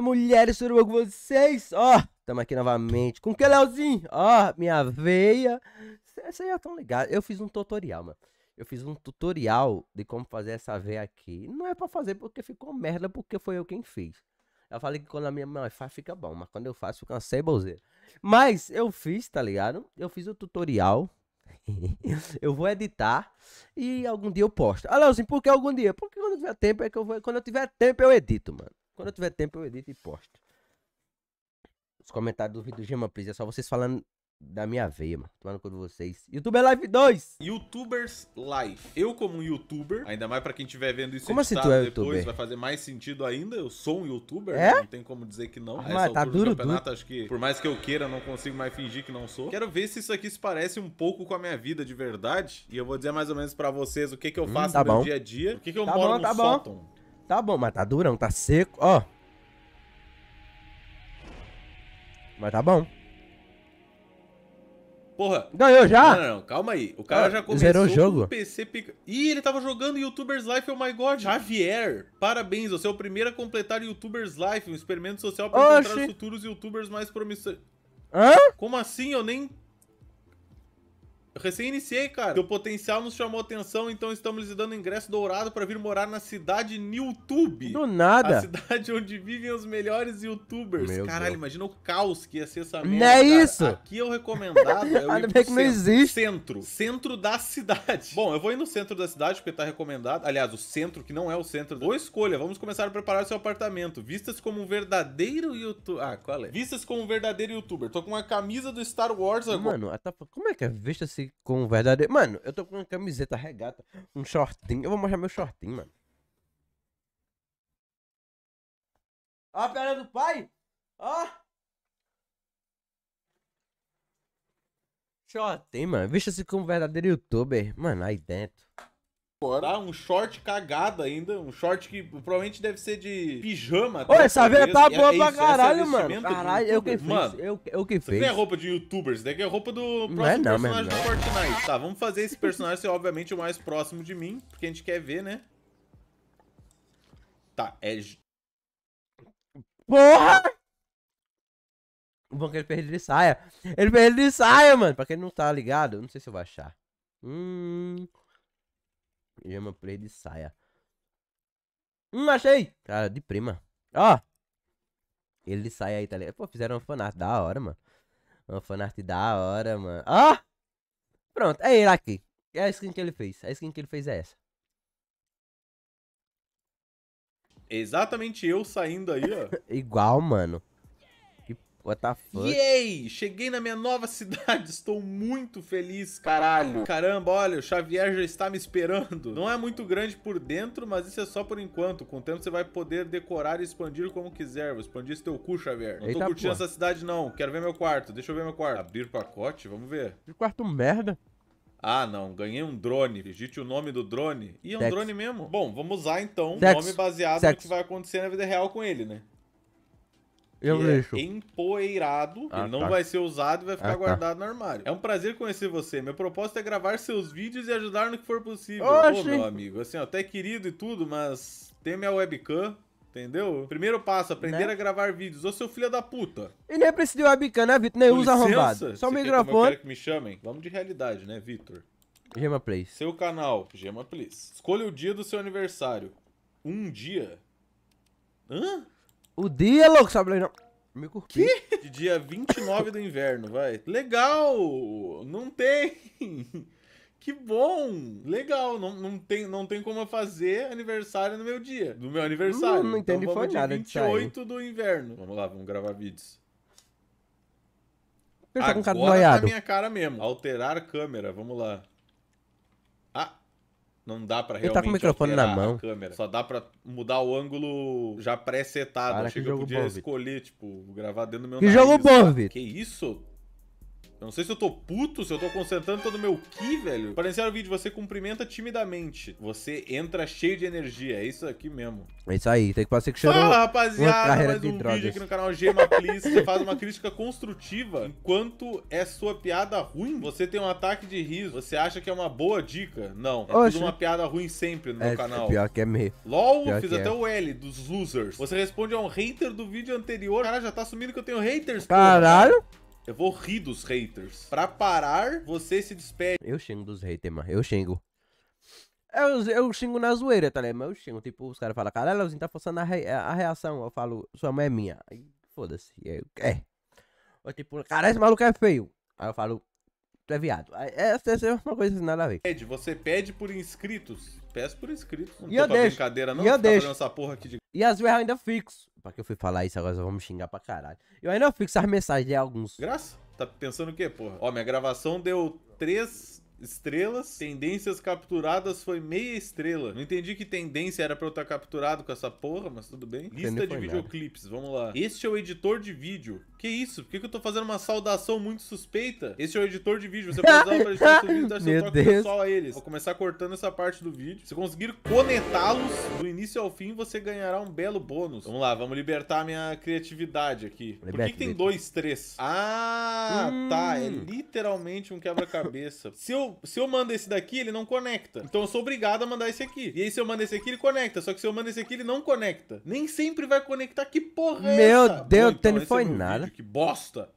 mulheres a mulher suruba com vocês, ó. Oh, tamo aqui novamente com o Kelelzinho, ó, oh, minha veia. Essa já tão legal. Eu fiz um tutorial, mano. Eu fiz um tutorial de como fazer essa veia aqui. Não é pra fazer porque ficou merda, porque foi eu quem fiz. Eu falei que quando a minha mãe faz, fica bom. Mas quando eu faço, fica uma ceboseira. Mas eu fiz, tá ligado? Eu fiz o tutorial. eu vou editar e algum dia eu posto. Ah, Leozinho, por que algum dia? Porque quando eu tiver tempo, é que eu vou. Quando eu tiver tempo, eu edito, mano. Quando eu tiver tempo, eu edito e posto. Os comentários do vídeo do Gema Please é só vocês falando da minha veia, mano. Tomando cu de vocês. YouTuber Live 2! Youtubers Live. Eu, como youtuber, ainda mais pra quem estiver vendo isso como assim tu é depois, YouTuber? vai fazer mais sentido ainda. Eu sou um youtuber, é? não tem como dizer que não. Ah, mas tá duro, do campeonato, duro. acho que por mais que eu queira, não consigo mais fingir que não sou. Quero ver se isso aqui se parece um pouco com a minha vida de verdade. E eu vou dizer mais ou menos pra vocês o que, que eu hum, faço hum, tá no bom. dia a dia. O que, que eu tá moro bom, no tá sótão. Bom. Tá bom, mas tá durão, tá seco, ó. Mas tá bom. Porra. Ganhou já? Não, não, não, calma aí. O cara ah, já começou zerou o jogo. com o PC pica... Ih, ele tava jogando YouTuber's Life, oh my god. Javier, parabéns, você é o primeiro a completar YouTuber's Life, um experimento social para encontrar os futuros YouTubers mais promissores. Hã? Como assim? Eu nem eu recém iniciei, cara. Seu potencial nos chamou atenção, então estamos lhe dando ingresso dourado para vir morar na cidade Newtube. Do nada. A cidade onde vivem os melhores youtubers. Meu Caralho, Deus. imagina o caos que ia ser essa merda. Não é cara. isso? Aqui é o recomendado. É Ainda bem que não existe. Centro. Centro da cidade. Bom, eu vou ir no centro da cidade porque tá recomendado. Aliás, o centro, que não é o centro. Boa escolha. Vamos começar a preparar seu apartamento. Vistas como um verdadeiro youtuber. Ah, qual é? Vistas como um verdadeiro youtuber. Tô com uma camisa do Star Wars agora. Mano, tá como é que é? Vista assim com o verdadeiro. Mano, eu tô com uma camiseta regata, um shortinho. Eu vou mostrar meu shortinho, mano. Ó a perna do pai! Ó! Shortinho, mano. vixe se como o verdadeiro youtuber. Mano, aí dentro. Bora. Tá? Um short cagado ainda. Um short que provavelmente deve ser de pijama. Ô, essa veia tá é boa é, pra caralho, é mano. Caralho, eu que fiz. Mano, eu, eu que fiz. Isso é roupa de youtubers. Isso né? daqui é roupa do é próximo não é não, personagem do Fortnite. Tá, vamos fazer esse personagem ser, obviamente, o mais próximo de mim. Porque a gente quer ver, né? Tá, é... Porra! O bom é que ele perdeu de saia. Ele perdeu de saia, mano. Pra quem não tá ligado, não sei se eu vou achar. Hum... Play de saia. Hum, achei! Cara, de prima. Ó! Ele de saia aí, tá ligado? Pô, fizeram uma fanart da hora, mano. Uma fanart da hora, mano. Ó! Pronto, é ele aqui. É a skin que ele fez. A skin que ele fez é essa. Exatamente eu saindo aí, ó. Igual, mano. What the fuck? Yay! Cheguei na minha nova cidade, estou muito feliz, caralho. Caramba, olha, o Xavier já está me esperando. Não é muito grande por dentro, mas isso é só por enquanto. Com o tempo você vai poder decorar e expandir como quiser. Vou expandir esse teu cu, Xavier. Não Eita tô curtindo essa cidade, não. Quero ver meu quarto. Deixa eu ver meu quarto. Abrir pacote, vamos ver. Que quarto merda. Ah, não, ganhei um drone. Digite o nome do drone. Ih, é um Sex. drone mesmo. Bom, vamos usar então o um nome baseado Sex. no que vai acontecer na vida real com ele, né? Eu é empoeirado, ah, ele não tá. vai ser usado e vai ficar ah, tá. guardado tá. no armário. É um prazer conhecer você. Meu propósito é gravar seus vídeos e ajudar no que for possível. Oxi. Ô, meu amigo, assim, até querido e tudo, mas tem minha webcam, Entendeu? Primeiro passo, aprender né? a gravar vídeos. Ô seu filho da puta. E nem precisa de webcam, né, Vitor? Nem Com usa arrombado. Só o microfone. Quer que me chamem? Vamos de realidade, né, Vitor? Gema Seu canal, Gema Place. Escolha o dia do seu aniversário. Um dia? Hã? O dia, louco, sabe? Não. Que curti. Que? De dia 29 do inverno, vai. Legal! Não tem! Que bom! Legal, não, não, tem, não tem como fazer aniversário no meu dia, no meu aniversário. Hum, não, não entendi então, foi nada 28 do inverno. Vamos lá, vamos gravar vídeos. Eu tá Agora tá minha cara mesmo. Alterar câmera, vamos lá. Não dá pra realmente. Ele tá com o microfone na mão. Só dá pra mudar o ângulo já pré-setado. Achei assim, que, eu podia bom, escolher, tipo, gravar dentro do meu Que nariz. jogo bom, Vitor. Que isso? Eu não sei se eu tô puto, se eu tô concentrando todo o meu ki, velho. Para iniciar o vídeo, você cumprimenta timidamente. Você entra cheio de energia. É isso aqui mesmo. É isso aí. Tem que passar que cheirou Fala, rapaziada. Mais um vídeo aqui no canal Gema Please. Você faz uma crítica construtiva. Enquanto é sua piada ruim, você tem um ataque de riso. Você acha que é uma boa dica? Não. É Oxe. tudo uma piada ruim sempre no é, meu é canal. É pior que é meio. LOL, pior fiz até é. o L dos losers. Você responde a um hater do vídeo anterior. Cara, já tá assumindo que eu tenho haters. Caralho. Pô. Eu vou rir dos haters. Pra parar, você se despede. Eu xingo dos haters, mano. Eu xingo. Eu, eu xingo na zoeira, tá ligado? Mas eu xingo. Tipo, os caras falam, caralho, Leozinho tá forçando a, re a, reação. Eu falo, sua mãe é minha. Aí, foda-se. É. Ou tipo, caralho, esse maluco é feio. Aí eu falo, tu é viado. É, essa, essa é uma coisa assim, nada a ver. Pede, você pede por inscritos. Peço por inscritos. Não e eu deixo. brincadeira, não. E eu deixo. Essa porra aqui de... E as vezes eu ainda fixo. Pra que eu fui falar isso agora, vamos xingar pra caralho. Eu ainda fixo as mensagens de alguns. Graça? Tá pensando o quê, porra? Ó, minha gravação deu 3 estrelas. Tendências capturadas foi meia estrela. Não entendi que tendência era pra eu estar tá capturado com essa porra, mas tudo bem. Lista de videoclipes, vamos lá. Este é o editor de vídeo. Que isso? Por que, que eu tô fazendo uma saudação muito suspeita? Este é o editor de vídeo. Você pode usar o editar de vídeo e dar seu toque Deus. pessoal a eles. Vou começar cortando essa parte do vídeo. Se conseguir conectá-los do início ao fim, você ganhará um belo bônus. Vamos lá, vamos libertar a minha criatividade aqui. Por que, que tem dois, três? Ah, Hum. tá. É hum. literalmente um quebra-cabeça. Se eu se eu mando esse daqui, ele não conecta. Então eu sou obrigado a mandar esse aqui. E aí se eu mando esse aqui, ele conecta. Só que se eu mando esse aqui, ele não conecta. Nem sempre vai conectar. Que porra é Meu essa? Deus, Pô, então, não foi é nada. Vídeo, que bosta.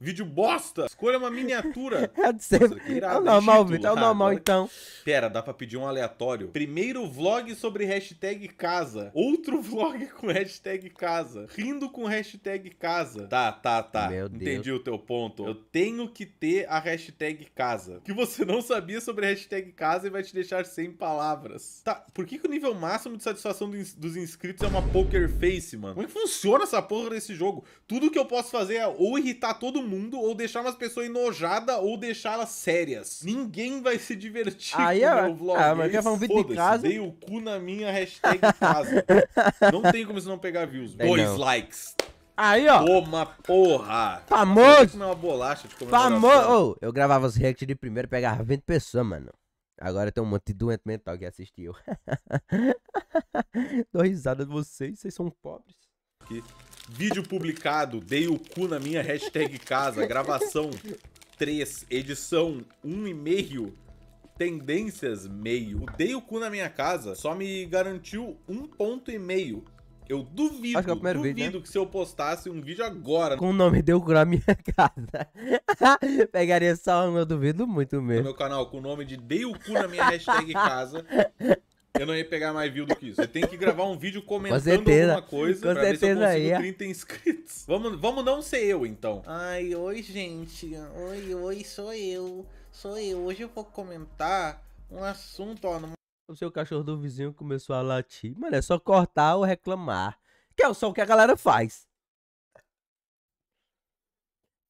Vídeo bosta! Escolha uma miniatura. É, é o normal, É o ah, normal, então. Pera, dá pra pedir um aleatório. Primeiro vlog sobre hashtag casa. Outro vlog com hashtag casa. Rindo com hashtag casa. Tá, tá, tá. Meu Entendi Deus. o teu ponto. Eu tenho que ter a hashtag casa. Que você não sabia sobre hashtag casa e vai te deixar sem palavras. Tá, por que, que o nível máximo de satisfação dos inscritos é uma poker face, mano? Como é que funciona essa porra desse jogo? Tudo que eu posso fazer é ou irritar todo mundo mundo, ou deixar umas pessoas enojadas, ou deixá-las sérias. Ninguém vai se divertir aí, com o é, meu vlog. Ah, mas um vídeo de casa. Dei o cu na minha hashtag casa. não tem como você não pegar views. É, Dois likes. Aí, ó. Toma porra. Famoso. uma bolacha de Famoso. Oh, eu gravava os react de primeiro e pegava 20 pessoas, mano. Agora tem um monte de doente mental que assistiu. Dou risada de vocês, vocês são pobres aqui. Vídeo publicado, dei o cu na minha hashtag casa, gravação 3, edição 1,5, tendências meio. O dei o cu na minha casa só me garantiu um ponto e meio. Eu duvido, que é duvido vídeo, né? que se eu postasse um vídeo agora... Com o nome Deu Cu na Minha Casa. Pegaria só um, eu duvido muito mesmo. No meu canal, com o nome de Deu Cu na Minha Hashtag Casa, eu não ia pegar mais view do que isso. Eu tenho que gravar um vídeo comentando alguma coisa com pra certeza ver se eu consigo 30 inscritos. Vamos, vamos não ser eu, então. Ai, oi, gente. Oi, oi, sou eu. Sou eu. Hoje eu vou comentar um assunto, ó. No... O seu cachorro do vizinho começou a latir. Mano, é só cortar ou reclamar. Que é o que a galera faz.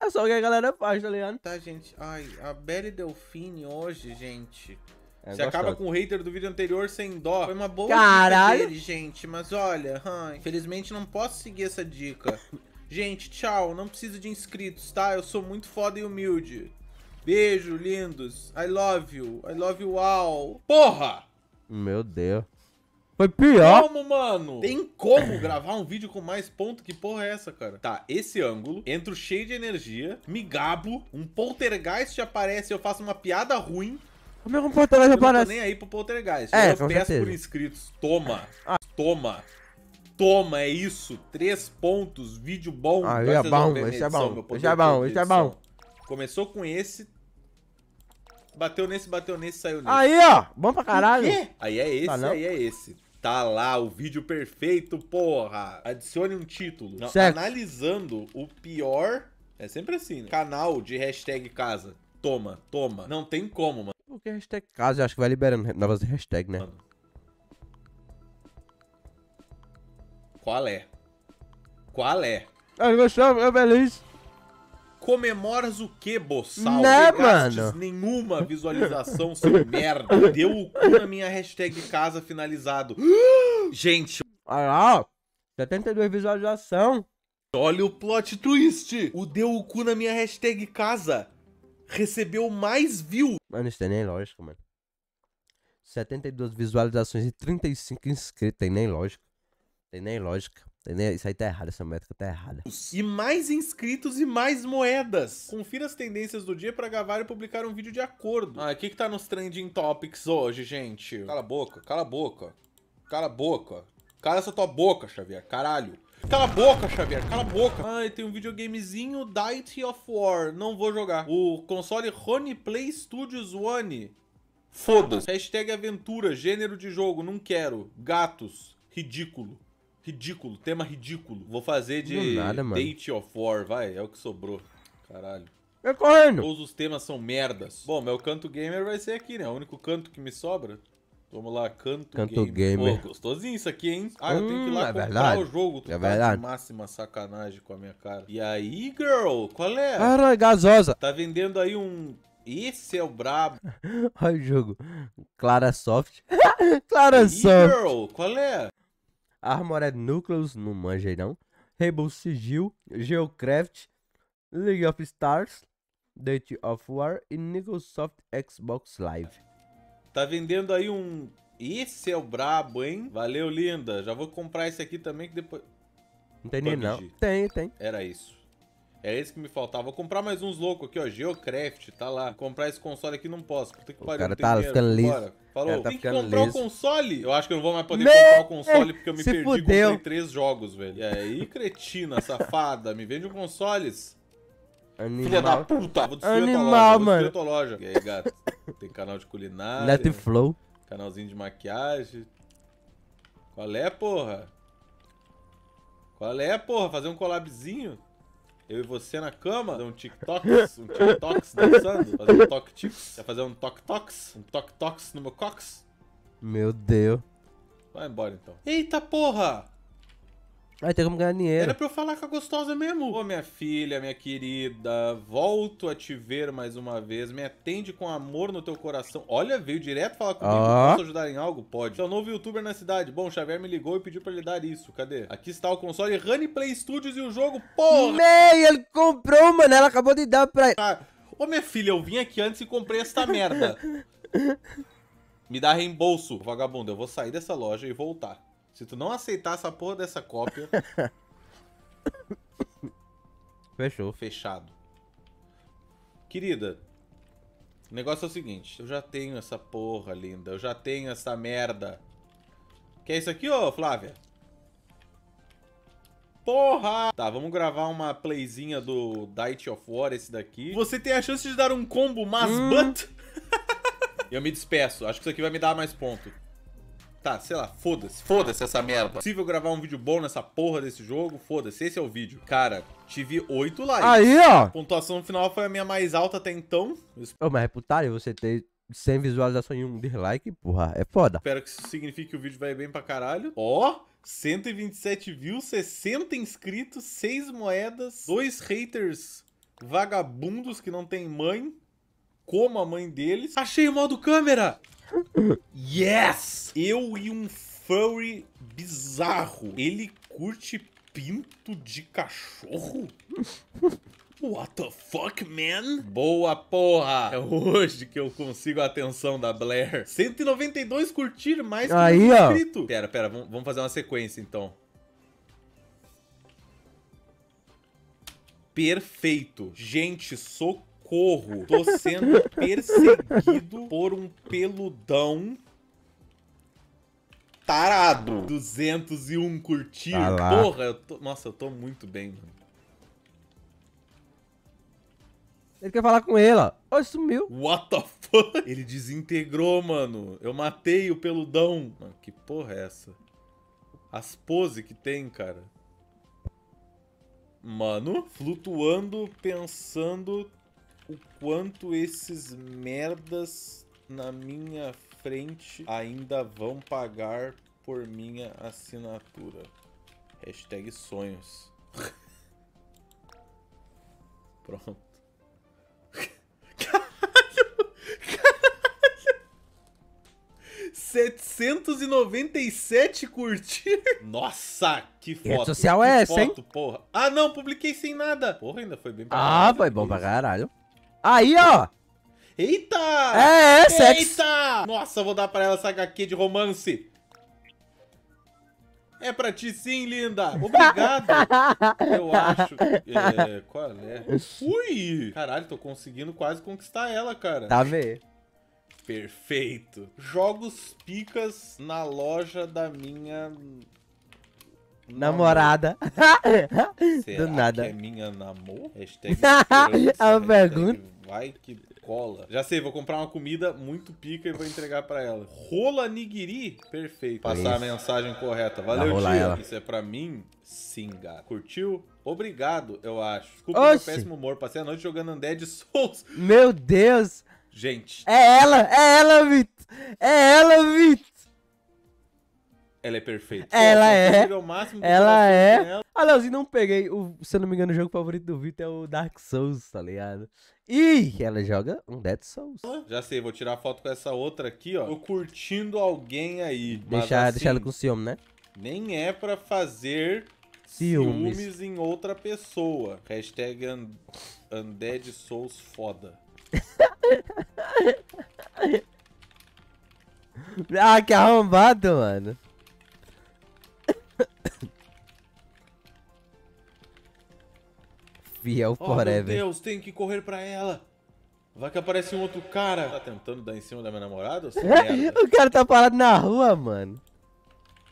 É só o que a galera faz, tá ligado? Tá, gente. Ai, a Belle Delfine hoje, gente, é você gostoso. acaba com o hater do vídeo anterior sem dó. Foi uma boa Caralho. dica dele, gente. Mas olha, hum, infelizmente não posso seguir essa dica. gente, tchau. Não preciso de inscritos, tá? Eu sou muito foda e humilde. Beijo, lindos. I love you. I love you all. Porra! Meu Deus. Foi pior. Como, mano? Tem como gravar um vídeo com mais ponto? Que porra é essa, cara? Tá, esse ângulo, entro cheio de energia, me gabo, um poltergeist aparece, eu faço uma piada ruim, o meu comportamento eu aparece. Não tô nem aí pro poltergeist. É, eu peço certeza. por inscritos. Toma. Ah. Toma. Toma, é isso. Três pontos, vídeo bom. Ah, é, é, é, é bom, esse é bom. Esse é bom, esse é bom. Começou com esse. Bateu nesse, bateu nesse, saiu nesse. Aí, ó. Bom pra caralho. Aí é esse, tá aí é esse. Tá lá o vídeo perfeito, porra. Adicione um título. analisando o pior. É sempre assim, né? Canal de hashtag casa. Toma, toma. Não tem como, mano. Que hashtag casa acho que vai liberando novas hashtags, né? Qual é? Qual é? Eu gostava, é feliz. Comemoras o que, boçal? Né, mano? nenhuma visualização, seu merda. Deu o cu na minha hashtag casa finalizado. Gente. Olha lá, 72 visualização. Olha o plot twist. O deu o cu na minha hashtag casa recebeu mais views mano tem nem lógico, mano. 72 visualizações e 35 inscritos. Tem nem lógica. Tem nem lógica. Tem nem... Isso aí tá errado, essa métrica tá errada. E mais inscritos e mais moedas. Confira as tendências do dia para gravar e publicar um vídeo de acordo. Ah, o que que tá nos trending topics hoje, gente? Cala a boca, cala a boca. Cala a boca. Cala essa tua boca, Xavier. Caralho. Cala a boca, Xavier, cala a boca. Ai, tem um videogamezinho Diety of War. Não vou jogar. O console Rony Play Studios One. Foda-se. Hashtag aventura, gênero de jogo, não quero. Gatos. Ridículo. Ridículo, tema ridículo. Vou fazer de nada, Date of War, vai, é o que sobrou. Caralho. É correndo. Todos os temas são merdas. Bom, meu canto gamer vai ser aqui, né? É o único canto que me sobra. Vamos lá, Canto, Canto Game. Game. Pô, gostosinho isso aqui, hein? Ah, eu tenho que ir hum, lá é comprar verdade. o jogo. Tu é tá verdade. de máxima sacanagem com a minha cara. E aí, girl? Qual é? Cara, gasosa. Tá vendendo aí um... Esse é o brabo. Olha o jogo. Clara Soft. Clara aí, Soft. girl? Qual é? Armored Nucleus, não manjei não. Rainbow Sigil, Geocraft, League of Stars, Date of War e Microsoft Xbox Live. Tá vendendo aí um... Esse é o brabo, hein? Valeu, linda. Já vou comprar esse aqui também que depois... Não tem nem não. Tem, tem. Era isso. É esse que me faltava. Vou comprar mais uns loucos aqui, ó. Geocraft, tá lá. Comprar esse console aqui não posso. Puta que pariu, cara tá ficando liso. Falou, tá tem que comprar liso. o console. Eu acho que eu não vou mais poder me... Né? comprar o console porque eu me Se perdi fudeu. comprei três jogos, velho. É, e aí, cretina, safada, me vende um consoles. Animal. Filha da puta. Vou destruir Animal, tua loja. Vou destruir mano. tua loja. E aí, gato? Tem canal de culinária. Let flow. Canalzinho de maquiagem. Qual é, porra? Qual é, porra? Fazer um collabzinho? Eu e você na cama? Fazer um TikToks? Um TikToks dançando? Fazer um Tok tics Quer fazer um Tok Toks? Um Tok Toks no meu cox? Meu Deus. Vai embora então. Eita porra! Aí tem como ganhar dinheiro. Era pra eu falar com a gostosa mesmo. Ô, minha filha, minha querida, volto a te ver mais uma vez. Me atende com amor no teu coração. Olha, veio direto falar comigo. Ah. Posso ajudar em algo? Pode. Sou é novo youtuber na cidade. Bom, o Xavier me ligou e pediu pra lhe dar isso. Cadê? Aqui está o console Honey Play Studios e o jogo, porra! Mei, ele comprou, mano. Ela acabou de dar pra Ah. Ô, minha filha, eu vim aqui antes e comprei esta merda. me dá reembolso, vagabundo. Eu vou sair dessa loja e voltar. Se tu não aceitar essa porra dessa cópia. Fechou. Fechado. Querida, o negócio é o seguinte: eu já tenho essa porra linda, eu já tenho essa merda. Que é isso aqui, ô Flávia? Porra! Tá, vamos gravar uma playzinha do Diet of War, esse daqui. Você tem a chance de dar um combo mas hum. but. eu me despeço, acho que isso aqui vai me dar mais ponto. Tá, sei lá, foda-se. Foda-se essa merda. Possível gravar um vídeo bom nessa porra desse jogo? Foda-se, esse é o vídeo. Cara, tive 8 likes. Aí, ó. A pontuação final foi a minha mais alta até então. Ô, mas é putário, você ter 100 visualizações e um dislike, porra. É foda. Espero que isso signifique que o vídeo vai bem pra caralho. Ó... 127 views, 60 inscritos, 6 moedas, 2 haters vagabundos que não tem mãe como a mãe deles. Achei o modo câmera! yes! Eu e um furry bizarro. Ele curte pinto de cachorro? What the fuck, man? Boa porra! É hoje que eu consigo a atenção da Blair. 192 curtir mais que Aí, inscrito. Ó. Pera, pera, vamos fazer uma sequência então. Perfeito. Gente, socorro socorro, tô sendo perseguido por um peludão tarado. 201 curtidas. Ah Porra, eu tô... nossa, eu tô muito bem, mano. Ele quer falar com ela. Ó, oh, sumiu. What the fuck? Ele desintegrou, mano. Eu matei o peludão. Mano, que porra é essa? As poses que tem, cara. Mano, flutuando, pensando, o quanto esses merdas na minha frente ainda vão pagar por minha assinatura. Hashtag sonhos. Pronto. Caralho! Caralho! 797 curtir. Nossa, que foto. Rede social é essa, foto, hein? Porra. Ah, não, publiquei sem nada. Porra, ainda foi bem pra Ah, foi bom pra caralho. Aí, ó. Eita! É, é, é sexo. Eita! Nossa, vou dar pra ela essa HQ de romance. É pra ti sim, linda. Obrigado. Eu acho. É, qual é? Ui! Caralho, tô conseguindo quase conquistar ela, cara. Tá vendo? Perfeito. Jogos picas na loja da minha Namorada. Será Do nada. Que é minha namor? Hashtag a pergunta. Vai que cola. Já sei, vou comprar uma comida muito pica e vou entregar para ela. Rola nigiri? Perfeito. Passar a mensagem correta. Valeu, tio. Isso é para mim? Sim, gato. Curtiu? Obrigado, eu acho. Desculpa Oxi. meu péssimo humor. Passei a noite jogando Undead Souls. Meu Deus. Gente. É ela, é ela, Vitor. É ela, Vitor. Ela é perfeita. Ela Pô, é. ela é. Nela. É. Ah, Leozinho, não peguei. O, se eu não me engano, o jogo favorito do Vitor é o Dark Souls, tá ligado? E ela joga um Dead Souls. Já sei, vou tirar foto com essa outra aqui, ó. Tô curtindo alguém aí. Deixar, assim, deixar ela com ciúme, né? Nem é pra fazer ciúmes, ciúmes em outra pessoa. Hashtag un, Undead Souls foda. ah, que arrombado, mano. Fiel oh, forever. Meu Deus, tenho que correr pra ela. Vai que aparece um outro cara. Tá tentando dar em cima da minha namorada? o cara tá parado na rua, mano.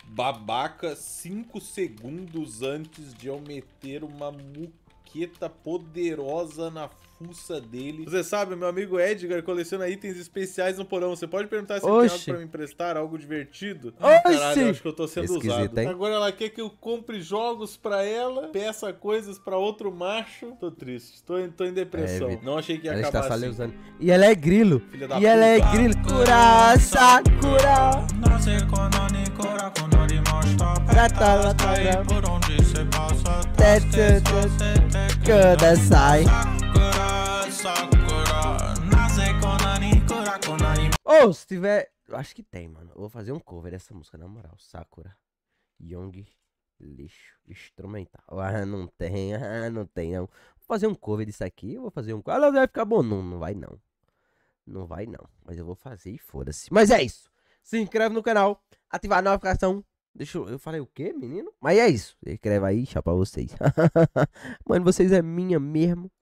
Babaca, 5 segundos antes de eu meter uma muca baqueta poderosa na fuça dele. Você sabe, meu amigo Edgar coleciona itens especiais no porão. Você pode perguntar se Oxi. tem algo pra me emprestar, algo divertido? Oxi. Caralho, acho que eu tô sendo Esquisita, usado. Hein? Agora ela quer que eu compre jogos pra ela, peça coisas pra outro macho. Tô triste, tô, tô em depressão. É, Não achei que ia ela acabar assim. Usando. E ela é grilo. Filha da e puta. ela é grilo. Curaça, cura. Prata, prata, Kudasai. Ou oh, se tiver. Acho que tem, mano. Eu vou fazer um cover dessa música, na moral. Sakura. Young. Lixo. Instrumental. Ah, não tem. Ah, não tem, não. Vou fazer um cover disso aqui. Eu vou fazer um. Ela ah, vai ficar bom. Não, não vai, não. Não vai, não. Mas eu vou fazer e foda-se. Mas é isso. Se inscreve no canal. Ativar a notificação. Deixa eu. Eu falei o quê, menino? Mas é isso. Escreve aí, chá pra vocês. Mano, vocês é minha mesmo.